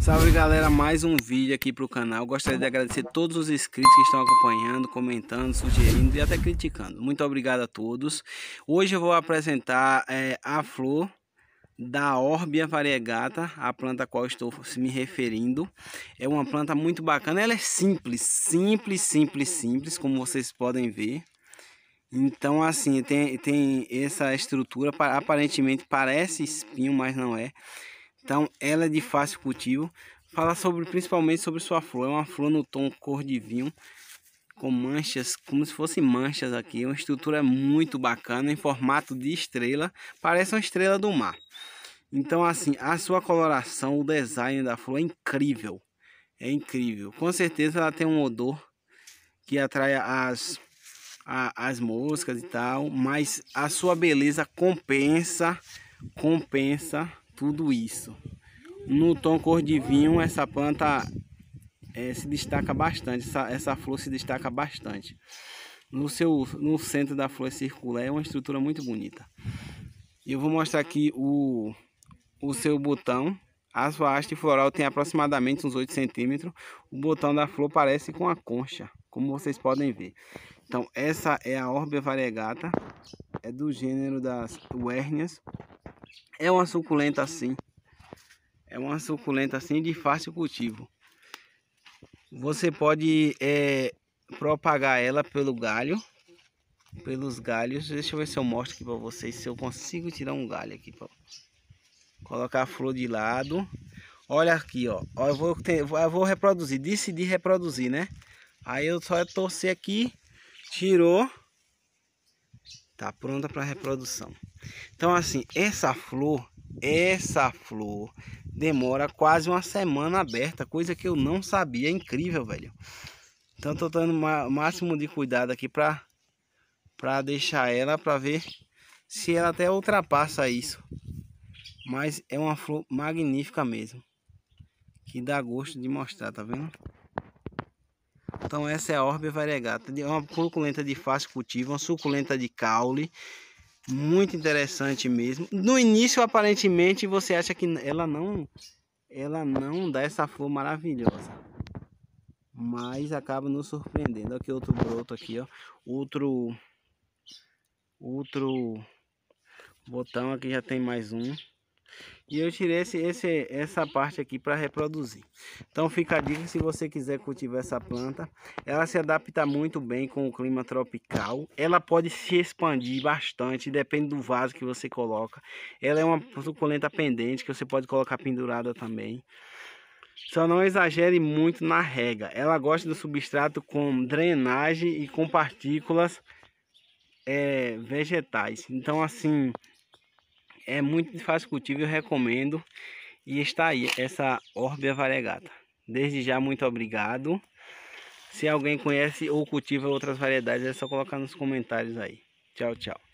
Salve galera, mais um vídeo aqui pro canal. Gostaria de agradecer todos os inscritos que estão acompanhando, comentando, sugerindo e até criticando. Muito obrigado a todos. Hoje eu vou apresentar é, a flor da Orbia variegata, a planta a qual estou me referindo. É uma planta muito bacana, ela é simples, simples, simples, simples, como vocês podem ver. Então, assim, tem, tem essa estrutura, aparentemente parece espinho, mas não é. Então ela é de fácil cultivo. Fala sobre principalmente sobre sua flor. É uma flor no tom cor de vinho, com manchas, como se fossem manchas aqui. Uma estrutura muito bacana, em formato de estrela. Parece uma estrela do mar. Então, assim, a sua coloração, o design da flor é incrível. É incrível. Com certeza ela tem um odor que atrai as, a, as moscas e tal. Mas a sua beleza compensa. Compensa tudo isso. No tom cor de vinho, essa planta é, se destaca bastante, essa, essa flor se destaca bastante. No, seu, no centro da flor circular é uma estrutura muito bonita. Eu vou mostrar aqui o, o seu botão. A sua haste floral tem aproximadamente uns 8 centímetros. O botão da flor parece com a concha, como vocês podem ver. Então, essa é a órbea variegata. É do gênero das Wernias. É uma suculenta assim. É uma suculenta assim de fácil cultivo. Você pode é, propagar ela pelo galho. Pelos galhos. Deixa eu ver se eu mostro aqui para vocês. Se eu consigo tirar um galho aqui. Pra... Colocar a flor de lado. Olha aqui, ó. ó eu, vou ter, eu vou reproduzir. Decidi reproduzir, né? Aí eu só torcer aqui. Tirou. Tá pronta para reprodução. Então assim, essa flor, essa flor demora quase uma semana aberta, coisa que eu não sabia, é incrível, velho. Então tô dando o máximo de cuidado aqui para para deixar ela para ver se ela até ultrapassa isso. Mas é uma flor magnífica mesmo. Que dá gosto de mostrar, tá vendo? Então essa é a Orbe variegata, é uma suculenta de fácil cultivo, uma suculenta de caule, muito interessante mesmo. No início, aparentemente, você acha que ela não ela não dá essa flor maravilhosa. Mas acaba nos surpreendendo. Aqui outro broto aqui, ó. Outro outro botão aqui já tem mais um. E eu tirei esse, esse, essa parte aqui para reproduzir. Então fica a dica se você quiser cultivar essa planta. Ela se adapta muito bem com o clima tropical. Ela pode se expandir bastante, depende do vaso que você coloca. Ela é uma suculenta pendente que você pode colocar pendurada também. Só não exagere muito na rega. Ela gosta do substrato com drenagem e com partículas é, vegetais. Então assim é muito fácil cultivo, eu recomendo. E está aí essa órbia variegata. Desde já, muito obrigado. Se alguém conhece ou cultiva outras variedades, é só colocar nos comentários aí. Tchau, tchau.